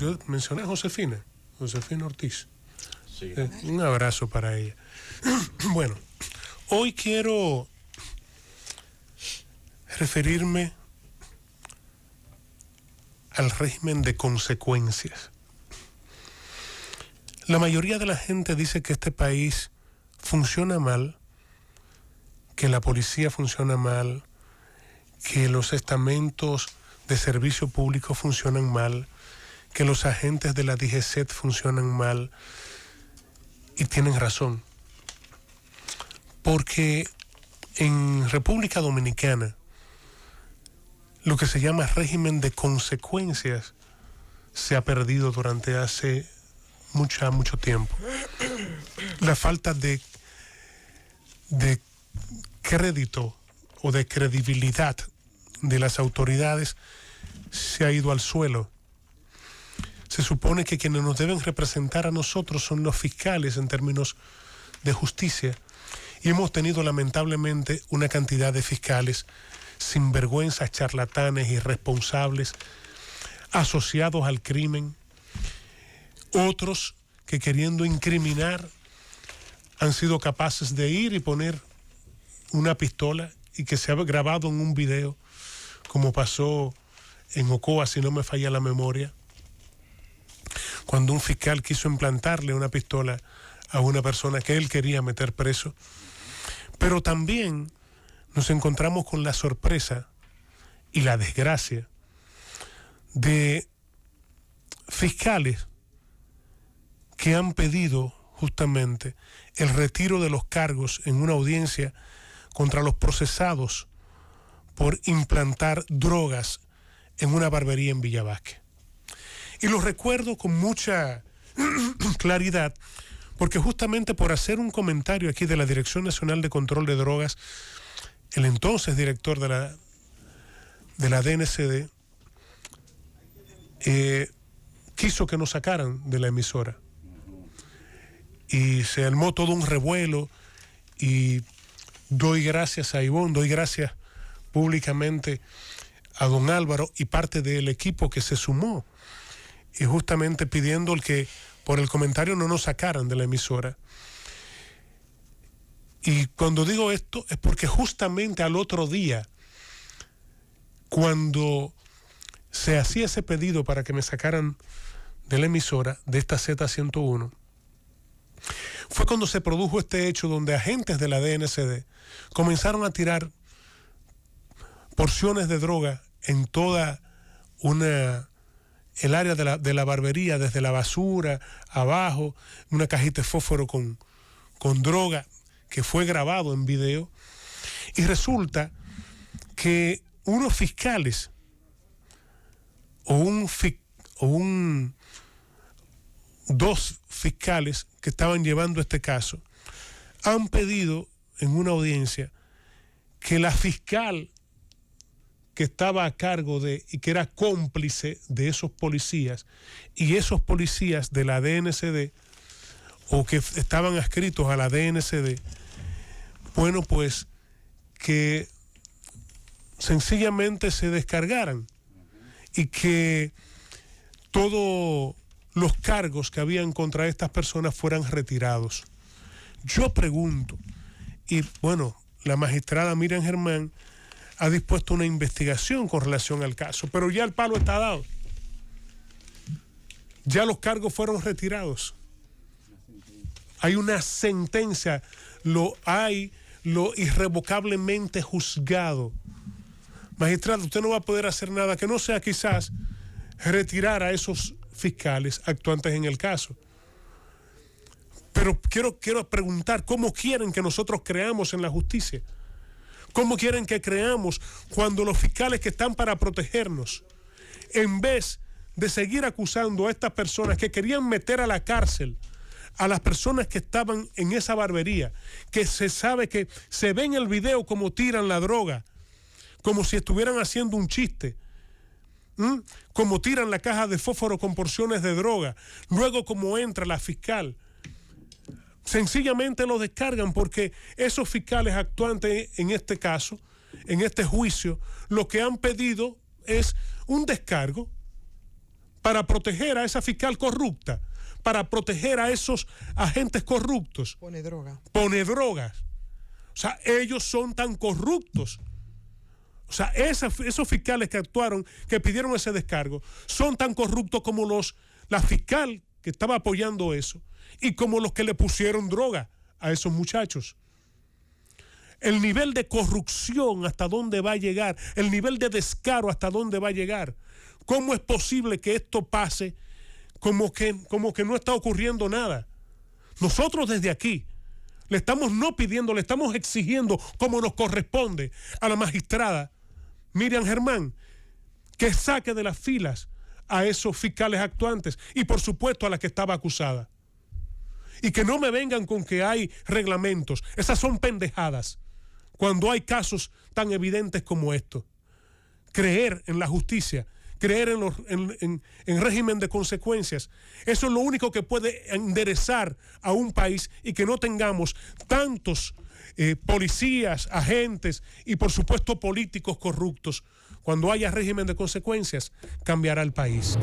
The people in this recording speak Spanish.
yo mencioné a Josefina, Josefina Ortiz. Eh, un abrazo para ella. bueno, hoy quiero referirme al régimen de consecuencias. La mayoría de la gente dice que este país funciona mal, que la policía funciona mal, que los estamentos de servicio público funcionan mal, que los agentes de la DGCET funcionan mal y tienen razón. Porque en República Dominicana, lo que se llama régimen de consecuencias se ha perdido durante hace mucho, mucho tiempo. La falta de, de crédito o de credibilidad de las autoridades se ha ido al suelo se supone que quienes nos deben representar a nosotros son los fiscales en términos de justicia. Y hemos tenido lamentablemente una cantidad de fiscales sinvergüenzas, charlatanes, irresponsables, asociados al crimen. Otros que queriendo incriminar han sido capaces de ir y poner una pistola y que se ha grabado en un video, como pasó en Ocoa, si no me falla la memoria, cuando un fiscal quiso implantarle una pistola a una persona que él quería meter preso. Pero también nos encontramos con la sorpresa y la desgracia de fiscales que han pedido justamente el retiro de los cargos en una audiencia contra los procesados por implantar drogas en una barbería en Villavasque. Y lo recuerdo con mucha claridad, porque justamente por hacer un comentario aquí de la Dirección Nacional de Control de Drogas, el entonces director de la, de la DNCD eh, quiso que nos sacaran de la emisora. Y se armó todo un revuelo y doy gracias a Ivón, doy gracias públicamente a don Álvaro y parte del equipo que se sumó y justamente pidiendo el que por el comentario no nos sacaran de la emisora. Y cuando digo esto es porque justamente al otro día, cuando se hacía ese pedido para que me sacaran de la emisora de esta Z101, fue cuando se produjo este hecho donde agentes de la DNCD comenzaron a tirar porciones de droga en toda una el área de la, barbería, desde la basura, abajo, una cajita de fósforo con, con droga que fue grabado en video. Y resulta que unos fiscales o un, o un dos fiscales que estaban llevando este caso han pedido en una audiencia que la fiscal que estaba a cargo de y que era cómplice de esos policías y esos policías de la DNCD o que estaban adscritos a la DNCD, bueno, pues que sencillamente se descargaran y que todos los cargos que habían contra estas personas fueran retirados. Yo pregunto, y bueno, la magistrada Miriam Germán ha dispuesto una investigación con relación al caso, pero ya el palo está dado. Ya los cargos fueron retirados. Hay una sentencia, lo hay, lo irrevocablemente juzgado. Magistrado, usted no va a poder hacer nada que no sea quizás retirar a esos fiscales actuantes en el caso. Pero quiero, quiero preguntar, ¿cómo quieren que nosotros creamos en la justicia? ¿Cómo quieren que creamos cuando los fiscales que están para protegernos, en vez de seguir acusando a estas personas que querían meter a la cárcel, a las personas que estaban en esa barbería, que se sabe que se ve en el video como tiran la droga, como si estuvieran haciendo un chiste, como tiran la caja de fósforo con porciones de droga, luego como entra la fiscal sencillamente lo descargan porque esos fiscales actuantes en este caso, en este juicio, lo que han pedido es un descargo para proteger a esa fiscal corrupta, para proteger a esos agentes corruptos. Pone droga. Pone drogas. O sea, ellos son tan corruptos. O sea, esos fiscales que actuaron, que pidieron ese descargo, son tan corruptos como los, la fiscal que estaba apoyando eso y como los que le pusieron droga a esos muchachos. El nivel de corrupción hasta dónde va a llegar, el nivel de descaro hasta dónde va a llegar. ¿Cómo es posible que esto pase como que, como que no está ocurriendo nada? Nosotros desde aquí le estamos no pidiendo, le estamos exigiendo como nos corresponde a la magistrada Miriam Germán que saque de las filas a esos fiscales actuantes y por supuesto a la que estaba acusada. Y que no me vengan con que hay reglamentos. Esas son pendejadas cuando hay casos tan evidentes como esto. Creer en la justicia, creer en, régimen de consecuencias, eso es lo único que puede enderezar a un país y que no tengamos tantos eh, policías, agentes y por supuesto políticos corruptos cuando haya régimen de consecuencias, cambiará el país.